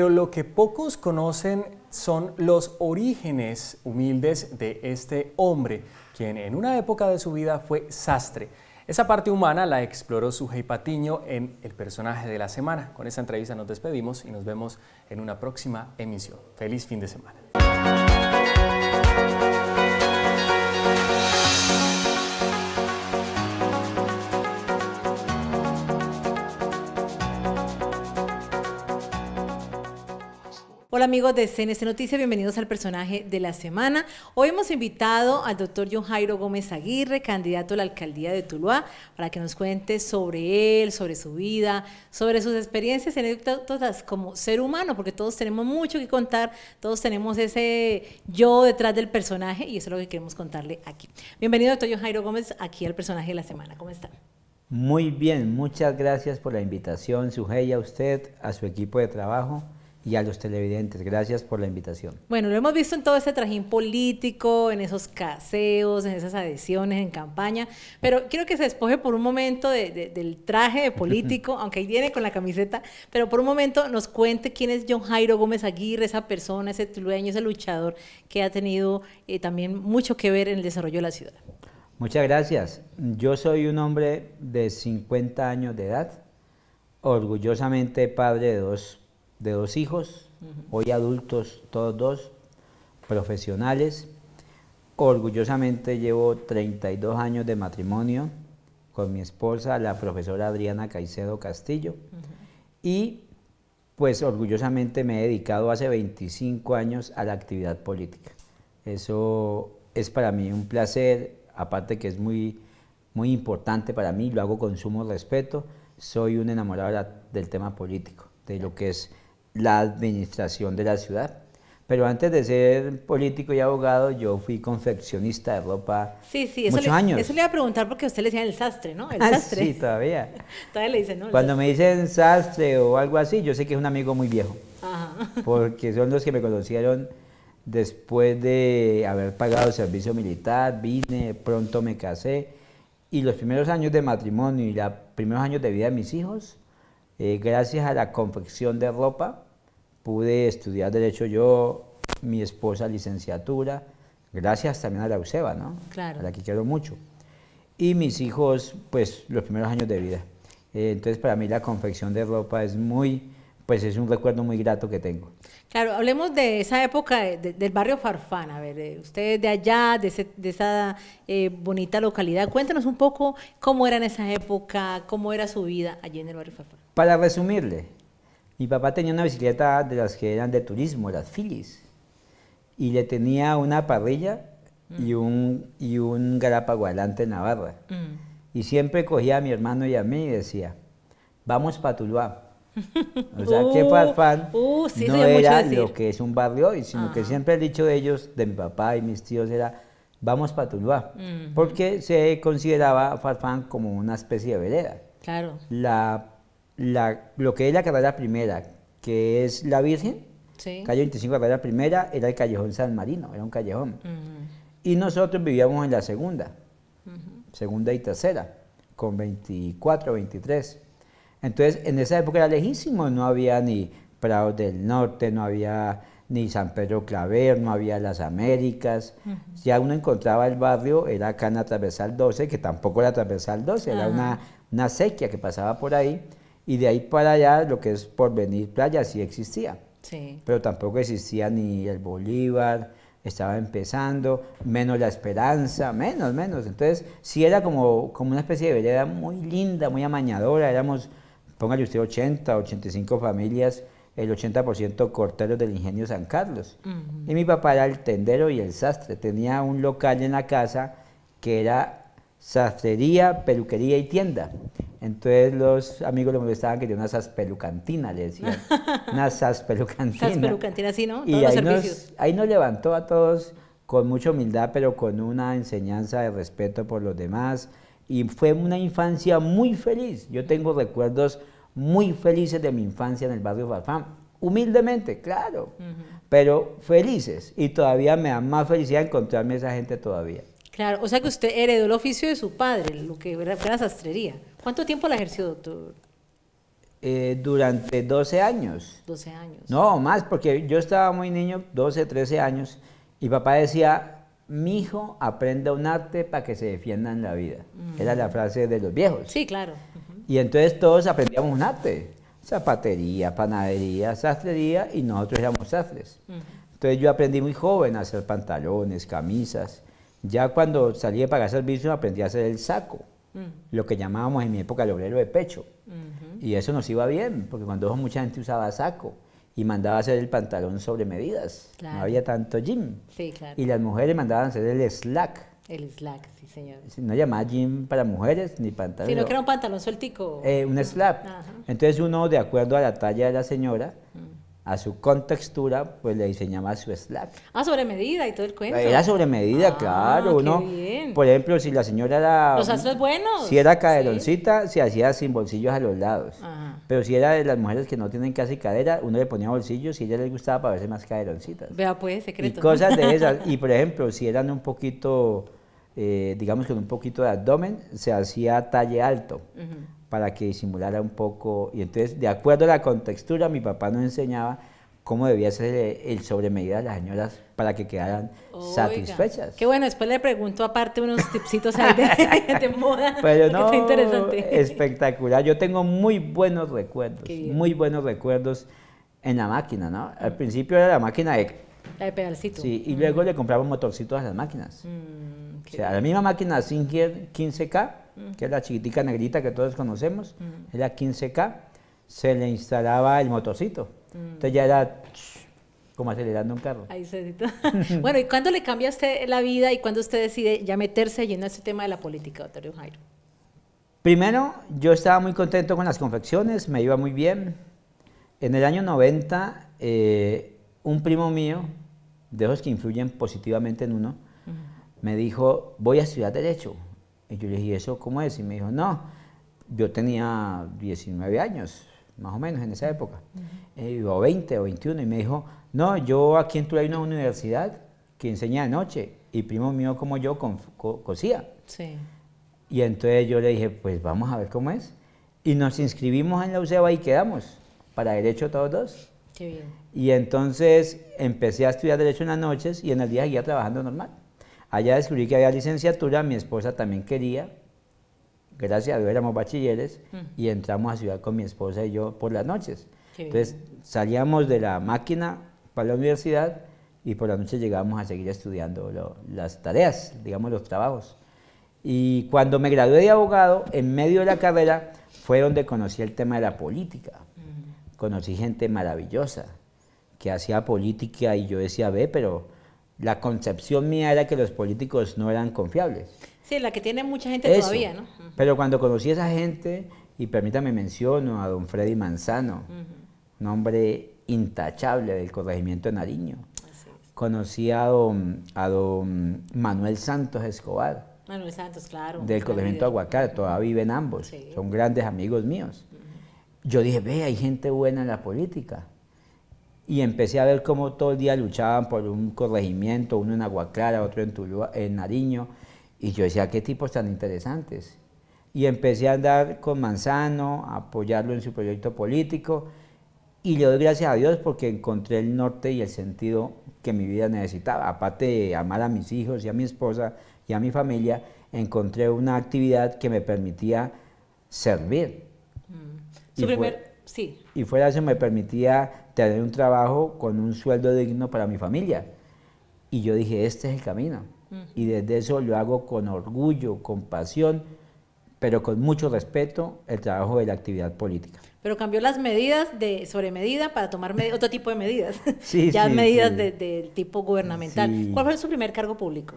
Pero lo que pocos conocen son los orígenes humildes de este hombre, quien en una época de su vida fue sastre. Esa parte humana la exploró su Patiño en El personaje de la semana. Con esa entrevista nos despedimos y nos vemos en una próxima emisión. Feliz fin de semana. Hola amigos de CNC Noticias, bienvenidos al personaje de la semana. Hoy hemos invitado al doctor John Jairo Gómez Aguirre, candidato a la alcaldía de Tuluá, para que nos cuente sobre él, sobre su vida, sobre sus experiencias en todas como ser humano, porque todos tenemos mucho que contar, todos tenemos ese yo detrás del personaje y eso es lo que queremos contarle aquí. Bienvenido doctor John Jairo Gómez aquí al personaje de la semana. ¿Cómo está? Muy bien, muchas gracias por la invitación, sujeya a usted, a su equipo de trabajo y a los televidentes. Gracias por la invitación. Bueno, lo hemos visto en todo ese trajín político, en esos caseos, en esas adhesiones, en campaña, pero quiero que se despoje por un momento del traje de político, aunque ahí viene con la camiseta, pero por un momento nos cuente quién es John Jairo Gómez Aguirre, esa persona, ese tulueño, ese luchador que ha tenido eh, también mucho que ver en el desarrollo de la ciudad. Muchas gracias. Yo soy un hombre de 50 años de edad, orgullosamente padre de dos de dos hijos, hoy adultos todos dos, profesionales. Orgullosamente llevo 32 años de matrimonio con mi esposa, la profesora Adriana Caicedo Castillo. Y pues orgullosamente me he dedicado hace 25 años a la actividad política. Eso es para mí un placer, aparte que es muy, muy importante para mí, lo hago con sumo respeto. Soy un enamorado del tema político, de lo que es la administración de la ciudad. Pero antes de ser político y abogado, yo fui confeccionista de ropa sí, sí, eso muchos le, años. Eso le iba a preguntar porque usted le decía el sastre, ¿no? El ah, sastre. sí, todavía. todavía le dicen, Cuando me dicen sastre o algo así, yo sé que es un amigo muy viejo. Ajá. Porque son los que me conocieron después de haber pagado servicio militar, vine, pronto me casé. Y los primeros años de matrimonio y los primeros años de vida de mis hijos, eh, gracias a la confección de ropa, pude estudiar Derecho yo, mi esposa licenciatura, gracias también a la UCEBA, ¿no? Claro. A la que quiero mucho. Y mis hijos, pues, los primeros años de vida. Eh, entonces, para mí la confección de ropa es muy, pues, es un recuerdo muy grato que tengo. Claro, hablemos de esa época del barrio Farfán, a ver, eh, ustedes de allá, de, esa eh, bonita localidad, cuéntanos un poco cómo era en esa época, cómo era su vida allí en el barrio Farfán. Para resumirle, mi papá tenía una bicicleta de las que eran de turismo, las filis. y le tenía una parrilla y, mm. un, y un en Navarra. Mm. Y siempre cogía a mi hermano y a mí y decía, vamos para Tuluá. O sea, que uh, Farfán uh, no era lo que es un barrio hoy, sino que siempre el dicho de ellos, de mi papá y mis tíos, era vamos para Tuluá, mm. porque se consideraba Farfán como una especie de vereda. Claro. La lo que es la carrera primera, que es la Virgen, calle 25 carrera primera, era el callejón San Marino, era un callejón. Y nosotros vivíamos en la segunda, segunda y tercera, con 24, 23. Entonces, en esa época era lejísimo, no había ni Prado del Norte, no había ni San Pedro Claver, no había las Américas. Si uno encontraba el barrio, era acá en la 12, que tampoco era Travesal 12, era una, una, sequía que pasaba por ahí y de ahí para allá lo que es por venir playa sí existía. Sí. Pero tampoco existía ni el Bolívar, estaba empezando, menos la esperanza, menos, menos. Entonces sí era como, como una especie de vereda muy linda, muy amañadora, éramos, póngale usted 80, 85 familias, el 80% corteros del ingenio San Carlos. Y mi papá era el tendero y el sastre, tenía un local en la casa que era sastrería, peluquería y tienda. Entonces los amigos lo molestaban que tenía una pelucantina, le decían. Una saspelucantina. pelucantina, sí, ¿no? y los ahí servicios. Nos, ahí nos levantó a todos con mucha humildad, pero con una enseñanza de respeto por los demás. Y fue una infancia muy feliz. Yo tengo recuerdos muy felices de mi infancia en el barrio Farfán. Humildemente, claro, pero felices. Y todavía me da más felicidad encontrarme a esa gente todavía. Claro, o sea que usted heredó el oficio de su padre, lo que era, sastrería. ¿Cuánto tiempo la ejerció, doctor? Eh, durante 12 años. 12 años. No, más, porque yo estaba muy niño, 12, 13 años, y papá decía, mi hijo aprenda un arte para que se defienda en la vida. Mm. Era la frase de los viejos. Sí, claro. Y entonces todos aprendíamos un arte, zapatería, panadería, sastrería, y nosotros éramos sastres. Mm. Entonces yo aprendí muy joven a hacer pantalones, camisas, ya cuando salí de pagar servicios aprendí a hacer el saco, mm. lo que llamábamos en mi época el obrero de pecho. Y eso nos iba bien, porque cuando mucha gente usaba saco y mandaba hacer el pantalón sobre medidas, no había tanto gym. Sí, claro. Y las mujeres mandaban hacer el slack. El slack, sí señor. No llamaba gym para mujeres ni pantalón. Sino que era un pantalón sueltico. Eh, un slack. Entonces uno, de acuerdo a la talla de la señora, mm a su contextura, pues le diseñaba su slack. Ah, sobre medida y todo el cuento. Era sobre medida, ah, claro. Uno, Por ejemplo, si la señora era... Los astros buenos. Si era caderoncita, se hacía sin bolsillos a los lados. Ah. Pero si era de las mujeres que no tienen casi cadera, uno le ponía bolsillos y a ella le gustaba para verse más caderoncitas. Vea, pues, secreto. Y cosas de esas. y, por ejemplo, si eran un poquito... Eh, digamos con un poquito de abdomen, se hacía talle alto para que disimulara un poco. Y entonces, de acuerdo a la contextura, mi papá nos enseñaba cómo debía ser el, sobremedida de las señoras para que quedaran satisfechas. Qué bueno, después le pregunto aparte unos tipsitos de, de moda. Pero no, interesante. espectacular. Yo tengo muy buenos recuerdos, muy buenos recuerdos en la máquina, ¿no? Al mm. principio era la máquina de pedalcito. Sí, y mm. luego le compraba motorcitos a las máquinas. Mm, o sea, la misma máquina Singer 15K que es la chiquitica negrita que todos conocemos, era 15K, se le instalaba el motocito. Entonces ya era como acelerando un carro. Ahí se bueno, ¿y cuándo le cambia usted la vida y cuándo usted decide ya meterse y en ese tema de la política, doctor Jairo? Primero, yo estaba muy contento con las confecciones, me iba muy bien. En el año 90, eh, un primo mío, de los que influyen positivamente en uno, me dijo, voy a estudiar Derecho. Y yo le dije, eso cómo es? Y me dijo, no, yo tenía 19 años, más o menos en esa época, eh, o 20 o 21, y me dijo, no, yo aquí en Tula hay una universidad que enseña de noche, y primo mío como yo cosía. Sí. Y entonces yo le dije, pues vamos a ver cómo es. Y nos inscribimos en la UCEBA y quedamos, para derecho todos dos. Qué bien. Y entonces empecé a estudiar derecho en las noches y en el día seguía trabajando normal. Allá descubrí que había licenciatura, mi esposa también quería, gracias a Dios éramos bachilleres, mm. y entramos a Ciudad con mi esposa y yo por las noches. Entonces salíamos de la máquina para la universidad y por la noche llegábamos a seguir estudiando las tareas, digamos los trabajos. Y cuando me gradué de abogado, en medio de la carrera, fue donde conocí el tema de la política. Mm. Conocí gente maravillosa que hacía política y yo decía, ve, pero la concepción mía era que los políticos no eran confiables. Sí, la que tiene mucha gente todavía, ¿no? Pero cuando conocí a esa gente, y permítame menciono a don Freddy Manzano, nombre intachable del corregimiento de Nariño. Conocí a don, Manuel Santos Escobar. Manuel Santos, claro. Del corregimiento de Aguacar, todavía viven ambos. Son grandes amigos míos. Yo dije, ve, hay gente buena en la política y empecé a ver cómo todo el día luchaban por un corregimiento, uno en Aguaclara, otro en, en Nariño, y yo decía, qué tipos tan interesantes. Y empecé a andar con Manzano, a apoyarlo en su proyecto político, y le doy gracias a Dios porque encontré el norte y el sentido que mi vida necesitaba. Aparte de amar a mis hijos y a mi esposa y a mi familia, encontré una actividad que me permitía servir. Mm. Y, primer, sí. y fuera eso me permitía tener un trabajo con un sueldo digno para mi familia. Y yo dije, este es el camino. Y desde eso lo hago con orgullo, con pasión, pero con mucho respeto el trabajo de la actividad política. Pero cambió las medidas de sobremedida para tomar otro tipo de medidas, ya medidas del tipo gubernamental. ¿Cuál fue su primer cargo público?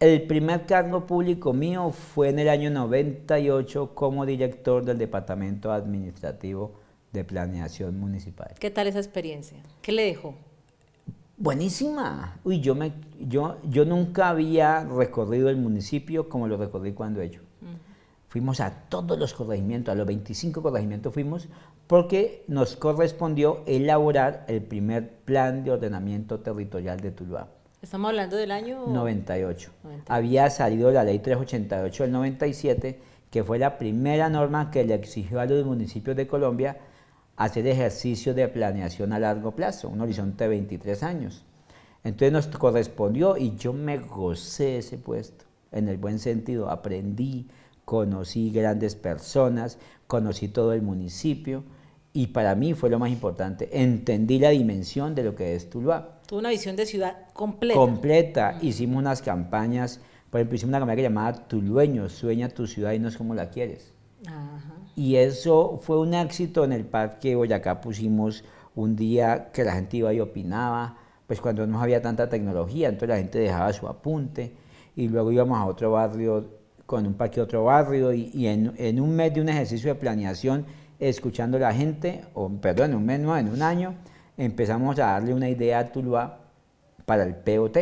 El primer cargo público mío fue en el año 98 como director del Departamento Administrativo de planeación municipal. ¿Qué tal esa experiencia? ¿Qué le dejó? Buenísima. Uy, yo, me, yo, yo nunca había recorrido el municipio como lo recorrí cuando ello. Fuimos a todos los corregimientos, a los 25 corregimientos fuimos, porque nos correspondió elaborar el primer plan de ordenamiento territorial de Tuluá. Estamos hablando del año 98. Había salido la ley 388 del 97, que fue la primera norma que le exigió a los municipios de Colombia hacer ejercicio de planeación a largo plazo, un horizonte de 23 años. Entonces nos correspondió y yo me gocé ese puesto, en el buen sentido, aprendí, conocí grandes personas, conocí todo el municipio y para mí fue lo más importante, entendí la dimensión de lo que es Tuluá. Tuve una visión de ciudad completa. Completa, mm. hicimos unas campañas, por ejemplo, hicimos una campaña que llamaba Tu sueña tu ciudad y no es como la quieres. Ajá y eso fue un éxito en el Parque Boyacá. Pusimos un día que la gente iba y opinaba, pues cuando no había tanta tecnología, entonces la gente dejaba su apunte y luego íbamos a otro barrio con un parque otro barrio y, en, un mes de un ejercicio de planeación, escuchando a la gente, o perdón, en un mes, no, en un año, empezamos a darle una idea a Tuluá para el POT,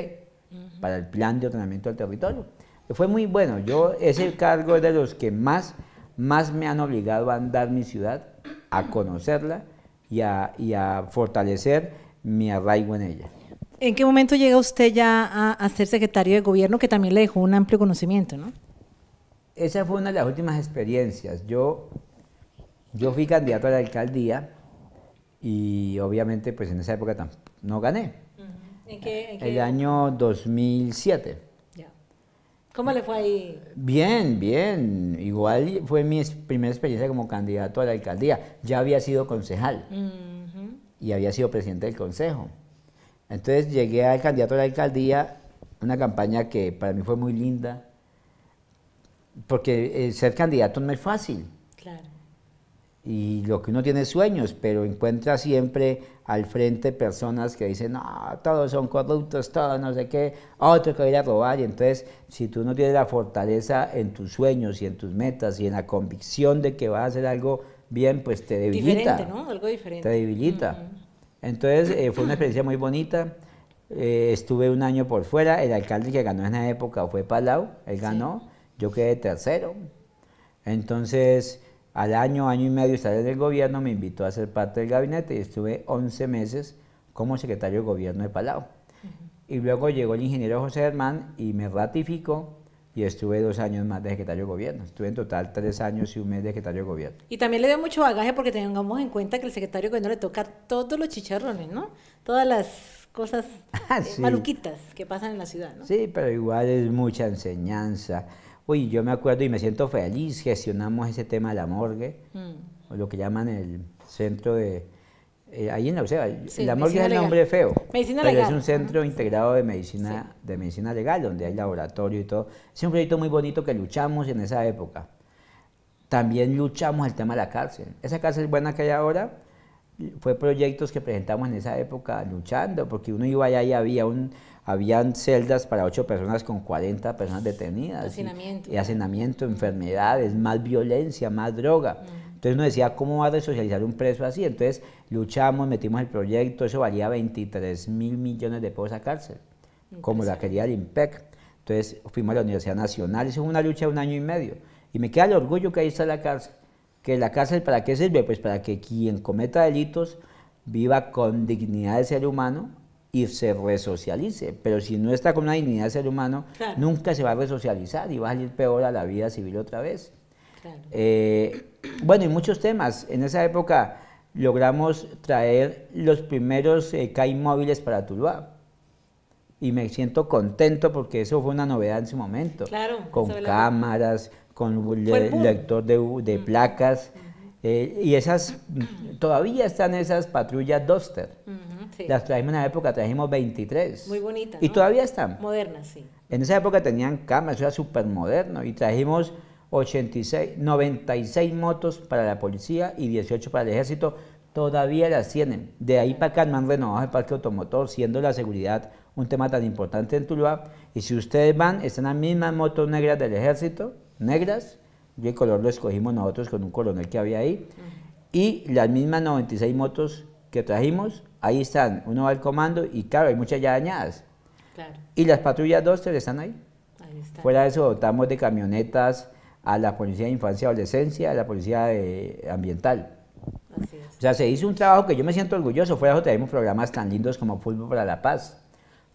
para el Plan de Ordenamiento del Territorio. Fue muy bueno, yo ese cargo es de los que más más me han obligado a andar mi ciudad, a conocerla y a, fortalecer mi arraigo en ella. ¿En qué momento llega usted ya a, ser secretario de gobierno, que también le dejó un amplio conocimiento, no? Esa fue una de las últimas experiencias. Yo, yo fui candidato a la alcaldía y obviamente pues en esa época no gané. ¿En qué, en El año 2007. ¿Cómo le fue ahí? Bien, bien. Igual fue mi primera experiencia como candidato a la alcaldía. Ya había sido concejal y había sido presidente del consejo. Entonces llegué al candidato a la alcaldía, una campaña que para mí fue muy linda, porque eh, ser candidato no es fácil. Claro y lo que uno tiene sueños, pero encuentra siempre al frente personas que dicen, no, todos son corruptos, todos no sé qué, otro que a ir a robar. Y entonces, si tú no tienes la fortaleza en tus sueños y en tus metas y en la convicción de que vas a hacer algo bien, pues te debilita. Diferente, ¿no? Algo diferente. Te debilita. Entonces, eh, fue una experiencia muy bonita. Eh, estuve un año por fuera. El alcalde que ganó en esa época fue Palau, él ganó. Yo quedé tercero. Entonces, al año, año y medio estar en el gobierno, me invitó a ser parte del gabinete y estuve 11 meses como secretario de gobierno de Palau. Y luego llegó el ingeniero José Hermán y me ratificó y estuve dos años más de secretario de gobierno. Estuve en total tres años y un mes de secretario de gobierno. Y también le dio mucho bagaje porque tengamos en cuenta que el secretario de gobierno le toca todos los chicharrones, ¿no? Todas las cosas eh, maluquitas que pasan en la ciudad, ¿no? Sí, pero igual es mucha enseñanza y yo me acuerdo y me siento feliz, gestionamos ese tema de la morgue, o mm. lo que llaman el centro de... Eh, ahí en la, o la morgue es el nombre feo, pero es un centro integrado de medicina, de medicina legal, donde hay laboratorio y todo. Es un proyecto muy bonito que luchamos en esa época. También luchamos el tema de la cárcel. Esa cárcel buena que hay ahora, fue proyectos que presentamos en esa época luchando, porque uno iba allá y había un, habían celdas para ocho personas con 40 personas detenidas. Y, hacinamiento, enfermedades, más violencia, más droga. Entonces nos decía, ¿cómo va a resocializar un preso así? Entonces luchamos, metimos el proyecto, eso valía 23 mil millones de pesos a cárcel, como la quería el IMPEC. Entonces fuimos a la Universidad Nacional, eso fue una lucha de un año y medio. Y me queda el orgullo que ahí está la cárcel. ¿Que la cárcel para qué sirve? Pues para que quien cometa delitos viva con dignidad de ser humano, y se resocialice. Pero si no está con una dignidad de ser humano, nunca se va a resocializar y va a salir peor a la vida civil otra vez. Eh, bueno, y muchos temas. En esa época logramos traer los primeros CAI eh, móviles para Tuluá. Y me siento contento porque eso fue una novedad en su momento. Con cámaras, con lector de, mm. placas. Mm. Eh, y esas, todavía están esas patrullas Duster. Las trajimos en la época, trajimos 23. Muy bonitas. Y todavía están. Modernas, sí. En esa época tenían camas, era súper moderno. Y trajimos 86, 96 motos para la policía y 18 para el ejército. Todavía las tienen. De ahí para acá no han renovado el parque automotor, siendo la seguridad un tema tan importante en Tuluá. Y si ustedes van, están las mismas motos negras del ejército, negras, y el color lo escogimos nosotros con un coronel que había ahí. Y las mismas 96 motos que trajimos, ahí están. Uno va al comando y claro, hay muchas ya dañadas. Y las patrullas 2, están ahí. Fuera de eso, dotamos de camionetas a la Policía de Infancia y Adolescencia, a la Policía Ambiental. O sea, se hizo un trabajo que yo me siento orgulloso. Fuera de eso traemos programas tan lindos como Fútbol para la Paz.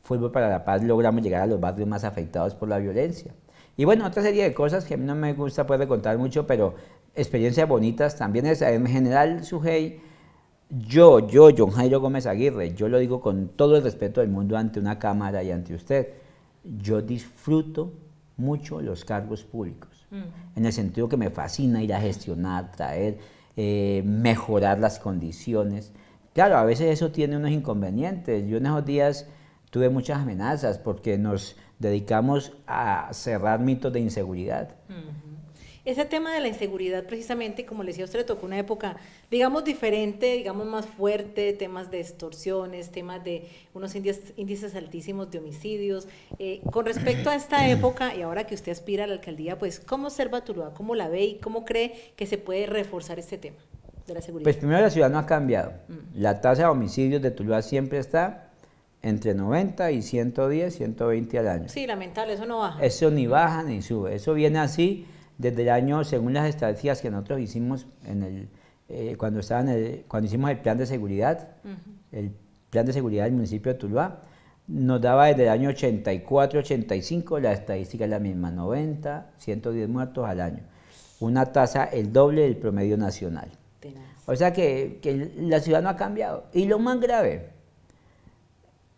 Fútbol para la Paz logramos llegar a los barrios más afectados por la violencia. Y bueno, otra serie de cosas que a mí no me gusta puede contar mucho, pero experiencias bonitas también es, en general, Sugey, yo, yo, John Jairo Gómez Aguirre, yo lo digo con todo el respeto del mundo ante una cámara y ante usted, yo disfruto mucho los cargos públicos, mm. en el sentido que me fascina ir a gestionar, traer, eh, mejorar las condiciones. Claro, a veces eso tiene unos inconvenientes. Yo en esos días tuve muchas amenazas porque nos dedicamos a cerrar mitos de inseguridad. Ese tema de la inseguridad, precisamente, como le decía, usted le tocó una época, digamos, diferente, digamos, más fuerte, temas de extorsiones, temas de unos índices, altísimos de homicidios. Eh, con respecto a esta época y ahora que usted aspira a la alcaldía, pues, ¿cómo observa Tuluá? ¿Cómo la ve y cómo cree que se puede reforzar este tema de la seguridad? Pues primero la ciudad no ha cambiado. La tasa de homicidios de Tuluá siempre está entre 90 y 110, 120 al año. Sí, lamentable, eso no baja. Eso ni baja ni sube, eso viene así desde el año, según las estadísticas que nosotros hicimos en el, eh, cuando, cuando hicimos el plan de seguridad, el plan de seguridad del municipio de Tuluá, nos daba desde el año 84, 85, la estadística es la misma, 90, 110 muertos al año. Una tasa el doble del promedio nacional. O sea que la ciudad no ha cambiado. Y lo más grave,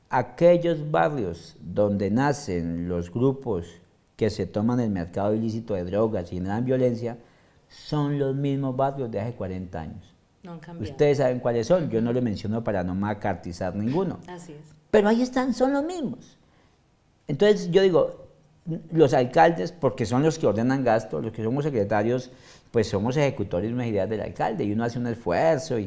aquellos barrios donde nacen los grupos que se toman el mercado ilícito de drogas y generan violencia, son los mismos barrios de hace 40 años. Ustedes saben cuáles son, yo no le menciono para no macartizar ninguno. Pero ahí están, son los mismos. Entonces yo digo, los alcaldes, porque son los que ordenan gastos, los que somos secretarios, pues somos ejecutores de del alcalde y uno hace un esfuerzo,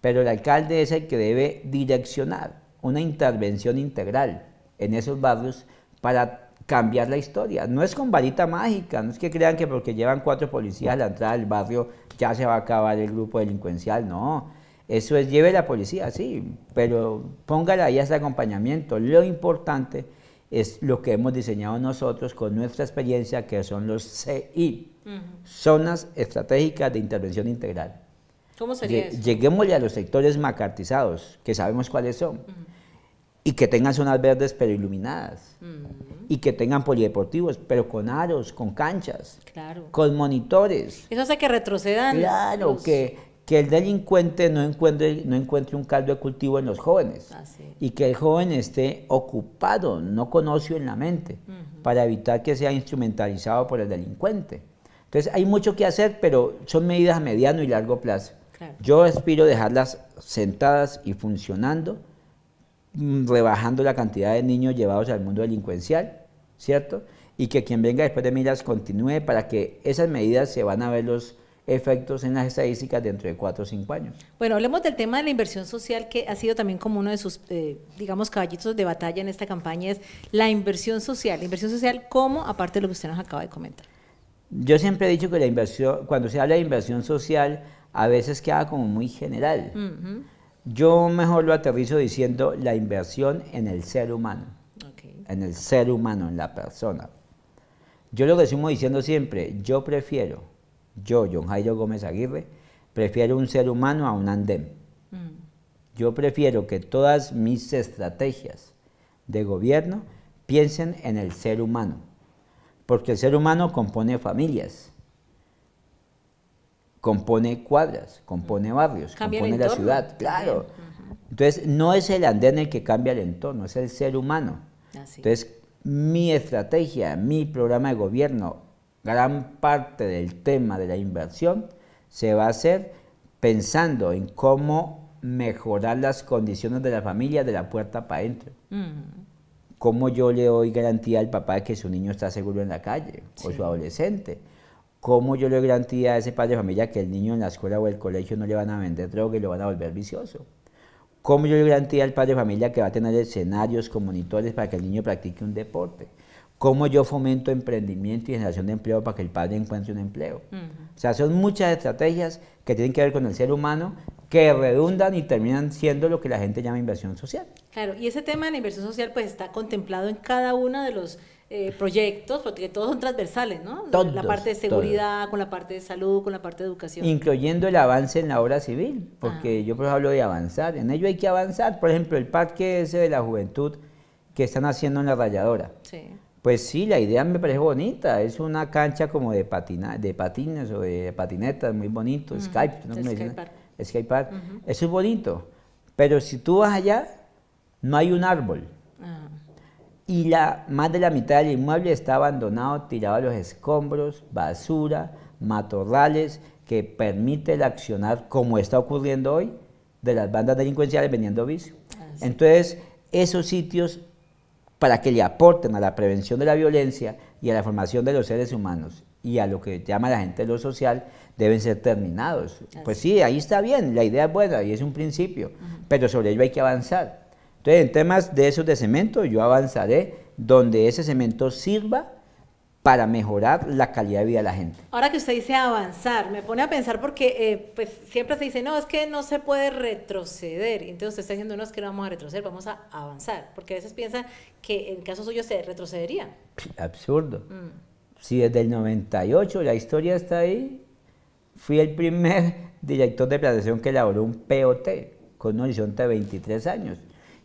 pero el alcalde es el que debe direccionar una intervención integral en esos barrios para cambiar la historia. No es con varita mágica, no es que crean que porque llevan cuatro policías a la entrada del barrio ya se va a acabar el grupo delincuencial, no. Eso es, lleve la policía, sí, pero póngala ahí ese acompañamiento. Lo importante es lo que hemos diseñado nosotros con nuestra experiencia, que son los CI, Zonas Estratégicas de Intervención Integral. ¿Cómo sería Lleguémosle a los sectores macartizados, que sabemos cuáles son y que tengan zonas verdes pero iluminadas mm. y que tengan polideportivos pero con aros, con canchas, con monitores. Eso hace que retrocedan. Claro, que, que el delincuente no encuentre, no encuentre un caldo de cultivo en los jóvenes y que el joven esté ocupado, no ocio en la mente, para evitar que sea instrumentalizado por el delincuente. Entonces hay mucho que hacer, pero son medidas a mediano y largo plazo. Yo aspiro dejarlas sentadas y funcionando Mm, rebajando la cantidad de niños llevados al mundo delincuencial, ¿cierto? Y que quien venga después de mí continúe para que esas medidas se van a ver los efectos en las estadísticas dentro de cuatro o cinco años. Bueno, hablemos del tema de la inversión social que ha sido también como uno de sus, eh, digamos, caballitos de batalla en esta campaña, es la inversión social. La inversión social, ¿cómo? Aparte de lo que usted nos acaba de comentar. Yo siempre he dicho que la inversión, cuando se habla de inversión social, a veces queda como muy general. Yo mejor lo aterrizo diciendo la inversión en el ser humano, en el ser humano, en la persona. Yo lo decimos diciendo siempre, yo prefiero, yo, John Jairo Gómez Aguirre, prefiero un ser humano a un andén. Mm. Yo prefiero que todas mis estrategias de gobierno piensen en el ser humano, porque el ser humano compone familias, compone cuadras, compone barrios, compone la ciudad, claro. Entonces, no es el andén el que cambia el entorno, es el ser humano. Entonces, mi estrategia, mi programa de gobierno, gran parte del tema de la inversión se va a hacer pensando en cómo mejorar las condiciones de la familia de la puerta para adentro. Cómo yo le doy garantía al papá de que su niño está seguro en la calle o su adolescente ¿Cómo yo le garantía a ese padre de familia que el niño en la escuela o el colegio no le van a vender droga y lo van a volver vicioso? ¿Cómo yo le garantía al padre de familia que va a tener escenarios con monitores para que el niño practique un deporte? ¿Cómo yo fomento emprendimiento y generación de empleo para que el padre encuentre un empleo? O sea, son muchas estrategias que tienen que ver con el ser humano que redundan y terminan siendo lo que la gente llama inversión social. Claro, y ese tema de inversión social pues está contemplado en cada uno de los eh, proyectos, porque todos son transversales, ¿no? la parte de seguridad, con la parte de salud, con la parte de educación. Incluyendo el avance en la obra civil, porque ah. yo por hablo de avanzar, en ello hay que avanzar. Por ejemplo, el parque ese de la juventud que están haciendo en la ralladora Pues sí, la idea me parece bonita, es una cancha como de, patina, de patines o de patinetas, muy bonito, Skype, ¿no? Skatepark. Eso es bonito, pero si tú vas allá, no hay un árbol y la, más de la mitad del inmueble está abandonado, tirado a los escombros, basura, matorrales, que permite el accionar, como está ocurriendo hoy, de las bandas delincuenciales vendiendo vicio. Entonces, esos sitios, para que le aporten a la prevención de la violencia y a la formación de los seres humanos y a lo que llama la gente lo social, deben ser terminados. Pues sí, ahí está bien, la idea es buena y es un principio, pero sobre ello hay que avanzar entonces, en temas de esos de cemento, yo avanzaré donde ese cemento sirva para mejorar la calidad de vida de la gente. Ahora que usted dice avanzar, me pone a pensar porque eh, pues, siempre se dice, no, es que no se puede retroceder. Entonces usted está diciendo, no, es que no vamos a retroceder, vamos a avanzar. Porque a veces piensan que en caso suyo se retrocedería. Absurdo. Mm. Si desde el 98 la historia está ahí, fui el primer director de plantación que elaboró un POT con un horizonte de 23 años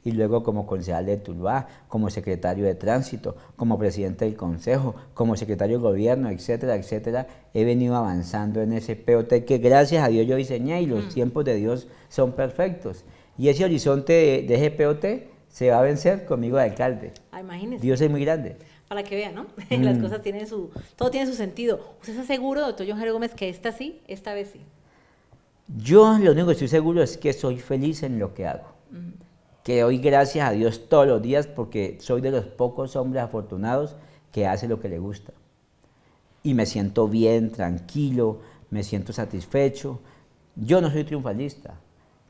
y luego como concejal de Tuluá, como secretario de tránsito, como presidente del consejo, como secretario de gobierno, etcétera, etcétera. He venido avanzando en ese POT que gracias a Dios yo diseñé y los mm. tiempos de Dios son perfectos. Y ese horizonte de, ese POT se va a vencer conmigo de alcalde. Ah, imagínese. Dios es muy grande para que vean, ¿no? Las mm. cosas tienen su, todo tiene su sentido. ¿Usted está seguro, doctor John Gómez, que esta sí, esta vez sí? Yo lo único que estoy seguro es que soy feliz en lo que hago que hoy gracias a Dios todos los días porque soy de los pocos hombres afortunados que hace lo que le gusta. Y me siento bien, tranquilo, me siento satisfecho. Yo no soy triunfalista,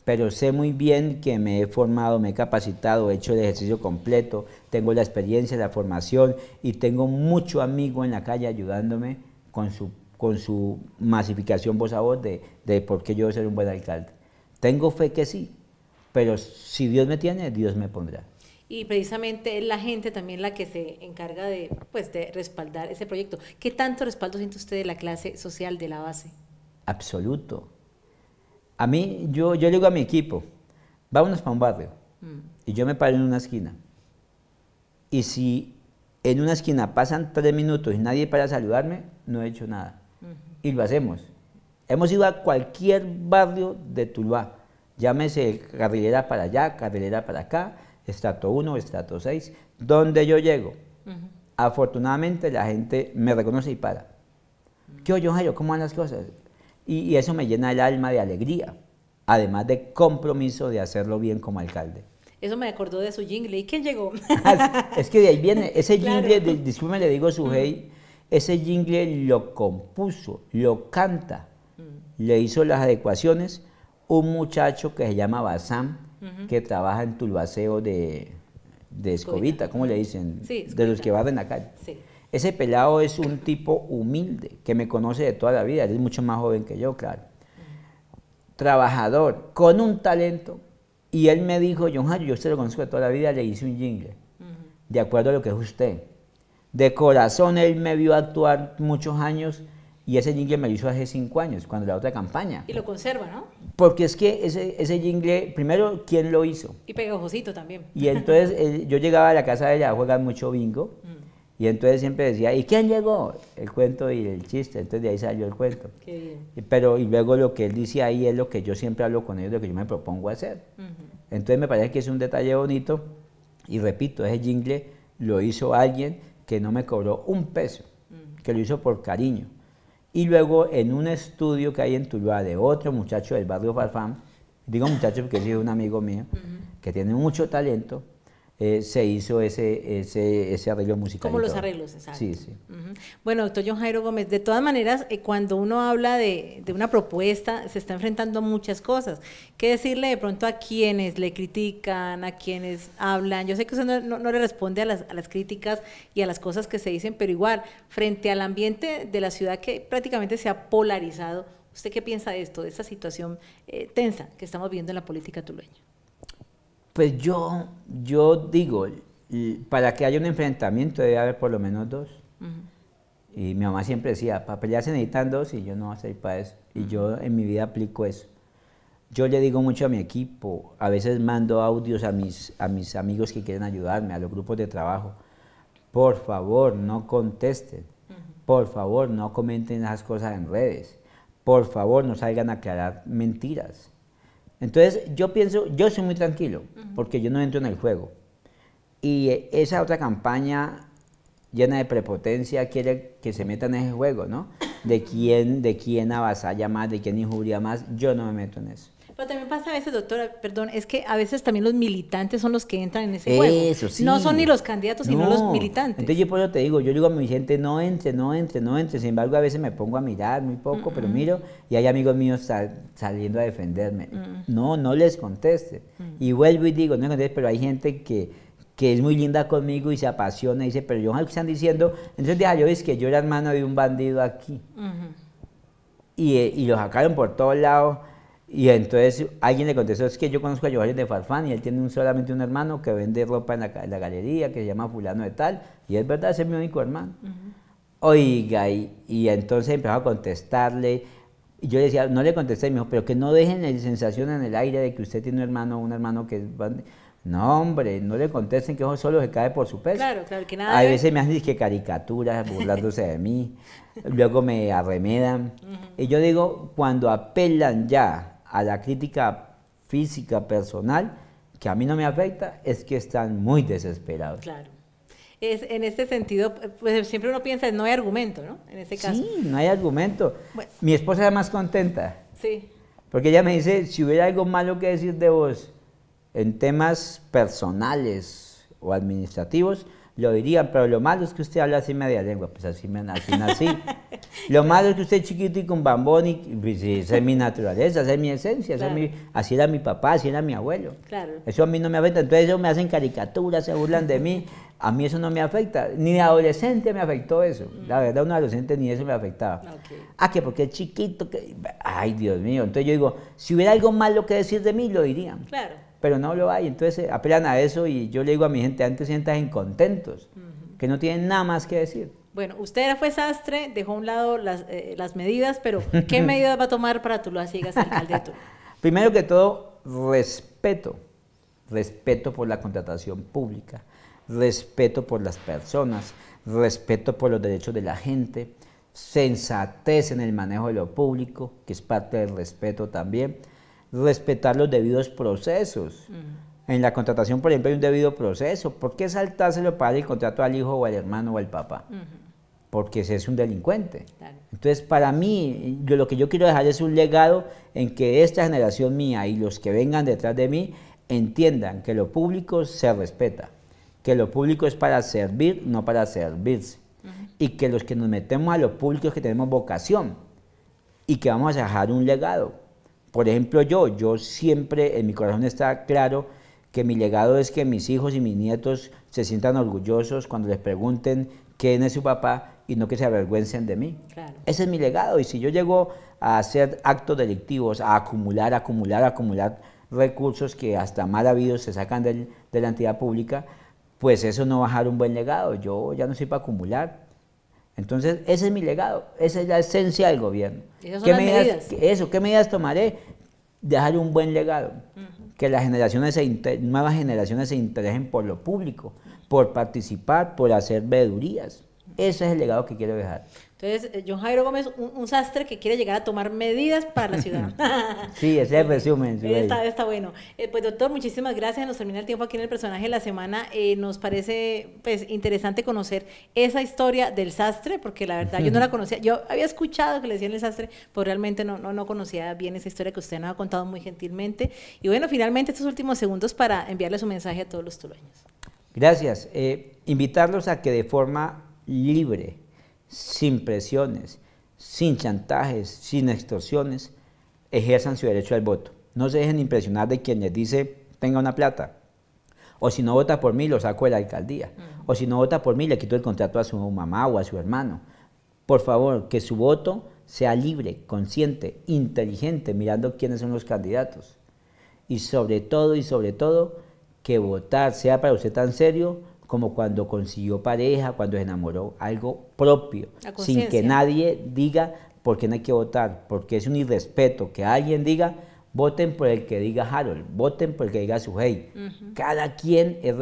pero sé muy bien que me he formado, me he capacitado, he hecho el ejercicio completo, tengo la experiencia, la formación y tengo mucho amigo en la calle ayudándome con su, con su masificación voz a voz de, de por qué yo voy ser un buen alcalde. Tengo fe que sí, pero si Dios me tiene, Dios me pondrá. Y precisamente la gente también la que se encarga pues, de, respaldar ese proyecto. ¿Qué tanto respaldo siente usted de la clase social, de la base? Absoluto. A mí, yo, yo le digo a mi equipo, vámonos para un barrio. Mm. Y yo me paro en una esquina. Y si en una esquina pasan tres minutos y nadie para saludarme, no he hecho nada. Y lo hacemos. Hemos ido a cualquier barrio de Tuluá Llámese carrilera para allá, carrilera para acá, estrato 1, estrato 6, donde yo llego. Afortunadamente la gente me reconoce y para. Mm. ¿Qué oye, Jairo? ¿Cómo van las cosas? Y, eso me llena el alma de alegría, además de compromiso de hacerlo bien como alcalde. Eso me acordó de su jingle. ¿Y quién llegó? Ah, es que de ahí viene, ese jingle, disculpe, le digo su mm. hey, ese jingle lo compuso, lo canta, mm. le hizo las adecuaciones un muchacho que se llama Bazán, que trabaja en tulbaseo de, de Escobita, ¿cómo le dicen? de los que en la calle. Ese pelado es un tipo humilde, que me conoce de toda la vida, es mucho más joven que yo, claro. Trabajador, con un talento. Y él me dijo, John Harry, yo usted lo conozco de toda la vida, le hice un jingle, de acuerdo a lo que es usted. De corazón él me vio actuar muchos años y ese jingle me lo hizo hace cinco años, cuando la otra campaña. Y lo conserva, ¿no? Porque es que ese, ese jingle, primero, ¿quién lo hizo? Y pegajosito también. Y entonces eh, yo llegaba a la casa de ella a jugar mucho bingo. Mm. Y entonces siempre decía, ¿y quién llegó? El cuento y el chiste. Entonces de ahí salió el cuento. Qué bien. Pero y luego lo que él dice ahí es lo que yo siempre hablo con ellos, lo que yo me propongo hacer. Entonces me parece que es un detalle bonito. Y repito, ese jingle lo hizo alguien que no me cobró un peso, mm. que lo hizo por cariño y luego en un estudio que hay en Tuluá de otro muchacho del barrio Farfán, digo muchacho porque es un amigo mío, que tiene mucho talento, eh, se hizo ese, ese, arreglo musical. Como los arreglos, exacto. Sí, Bueno, doctor John Jairo Gómez, de todas maneras, eh, cuando uno habla de, una propuesta, se está enfrentando a muchas cosas. ¿Qué decirle de pronto a quienes le critican, a quienes hablan? Yo sé que usted no, le responde a las, a las críticas y a las cosas que se dicen, pero igual, frente al ambiente de la ciudad que prácticamente se ha polarizado, ¿Usted qué piensa de esto, de esta situación eh, tensa que estamos viendo en la política tulueña? Pues yo, digo, para que haya un enfrentamiento debe haber por lo menos dos. Y mi mamá siempre decía, para ya se necesitan dos y yo no voy a salir para eso. Y yo en mi vida aplico eso. Yo le digo mucho a mi equipo, a veces mando audios a mis, amigos que quieren ayudarme, a los grupos de trabajo. Por favor, no contesten. Por favor, no comenten esas cosas en redes. Por favor, no salgan a aclarar mentiras. Entonces yo pienso, yo soy muy tranquilo, porque yo no entro en el juego. Y eh, esa otra campaña llena de prepotencia quiere que se meta en ese juego, ¿no? De quién, de quién avasalla más, de quién injuria más, yo no me meto en eso. Pero también pasa a veces, doctora, perdón, es que a veces también los militantes son los que entran en ese juego. Eso, sí. No son ni los candidatos, sino los militantes. Entonces yo por eso te digo, yo digo a mi gente, no entre, no entre, no entre. Sin embargo, a veces me pongo a mirar muy poco, pero miro y hay amigos míos saliendo a defenderme. No, no les conteste. Y vuelvo y digo, no conteste, pero hay gente que que es muy linda conmigo y se apasiona y dice, pero yo, que están diciendo? Entonces dije, yo es que yo era hermano de un bandido aquí. Y, eh, y, lo sacaron por todos lados. Y entonces alguien le contestó, es que yo conozco a Joaquín de Farfán y él tiene solamente un hermano que vende ropa en la, galería, que se llama fulano de tal, y es verdad, ese es mi único hermano. Oiga, y, entonces empezó a contestarle, y yo le decía, no le contesté, dijo, pero que no dejen la sensación en el aire de que usted tiene un hermano un hermano que No, hombre, no le contesten que eso solo se cae por su peso. Claro, claro, que nada. A veces me hacen caricaturas burlándose de mí, luego me arremedan. Y yo digo, cuando apelan ya a la crítica física, personal, que a mí no me afecta, es que están muy desesperados. Claro. en este sentido, pues siempre uno piensa, no hay argumento, ¿no? En ese caso. Sí, no hay argumento. Mi esposa es más contenta. Sí. Porque ella me dice, si hubiera algo malo que decir de vos en temas personales o administrativos, lo diría, pero lo malo es que usted habla así media lengua, pues así, así nací. lo malo es que usted es chiquito y con bambón, y pues, sí esa es mi naturaleza, esa es mi esencia, así era mi papá, así era mi abuelo. Claro. Eso a mí no me afecta, entonces ellos me hacen caricaturas, se burlan de mí, a mí eso no me afecta, ni de adolescente me afectó eso, mm. la verdad, un adolescente ni eso me afectaba. Ah, que porque es chiquito, que... ay Dios mío, entonces yo digo, si hubiera algo malo que decir de mí, lo dirían. Claro pero no lo hay. Entonces eh, apelan a eso y yo le digo a mi gente, antes sientas incontentos, que no tienen nada más que decir. Bueno, usted era fue sastre, dejó a un lado las, eh, medidas, pero ¿qué medidas va a tomar para tú lo sigas alcalde tú? Primero que todo, respeto. Respeto por la contratación pública, respeto por las personas, respeto por los derechos de la gente, sensatez en el manejo de lo público, que es parte del respeto también respetar los debidos procesos. Mm. En la contratación, por ejemplo, hay un debido proceso. ¿Por qué saltárselo para el contrato al hijo o al hermano o al papá? Porque ese es un delincuente. Entonces, para mí, yo, lo que yo quiero dejar es un legado en que esta generación mía y los que vengan detrás de mí entiendan que lo público se respeta, que lo público es para servir, no para servirse, y que los que nos metemos a lo público es que tenemos vocación y que vamos a dejar un legado por ejemplo, yo, yo siempre en mi corazón está claro que mi legado es que mis hijos y mis nietos se sientan orgullosos cuando les pregunten quién es su papá y no que se avergüencen de mí. Ese es mi legado. Y si yo llego a hacer actos delictivos, a acumular, acumular, acumular recursos que hasta mal habidos se sacan de la entidad pública, pues eso no va a dejar un buen legado. Yo ya no soy para acumular, entonces, ese es mi legado, esa es la esencia del gobierno. ¿Qué medidas, Eso, ¿qué medidas tomaré? Dejar un buen legado, que las generaciones nuevas generaciones se interesen por lo público, por participar, por hacer vedurías. Ese es el legado que quiero dejar. Entonces, eh, John Jairo Gómez, un, sastre que quiere llegar a tomar medidas para la ciudad. sí, ese es el resumen. está, bueno. Eh, pues, doctor, muchísimas gracias. Nos termina el tiempo aquí en el personaje de la semana. Eh, nos parece pues, interesante conocer esa historia del sastre, porque la verdad yo no la conocía. Yo había escuchado que le decían el sastre, pero realmente no, conocía bien esa historia que usted nos ha contado muy gentilmente. Y bueno, finalmente, estos últimos segundos para enviarle su mensaje a todos los tulueños. Gracias. invitarlos a que de forma libre, sin presiones, sin chantajes, sin extorsiones, ejerzan su derecho al voto. No se dejen impresionar de quien les dice, tenga una plata. O si no vota por mí, lo saco de la alcaldía. O si no vota por mí, le quito el contrato a su mamá o a su hermano. Por favor, que su voto sea libre, consciente, inteligente, mirando quiénes son los candidatos. Y sobre todo, y sobre todo, que votar sea para usted tan serio como cuando consiguió pareja, cuando se enamoró, algo propio, sin que nadie diga por qué no hay que votar, porque es un irrespeto que alguien diga, voten por el que diga Harold, voten por el que diga su Cada quien es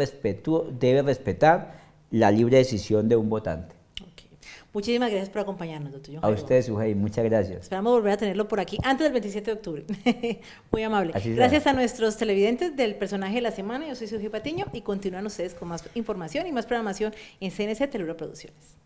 debe respetar la libre decisión de un votante. Muchísimas gracias por acompañarnos, doctor A ustedes, usted, muchas gracias. Esperamos volver a tenerlo por aquí antes del 27 de octubre. Muy amable. gracias a nuestros televidentes del personaje de la semana. Yo soy Sergio Patiño y continúan ustedes con más información y más programación en CNC Telura Producciones.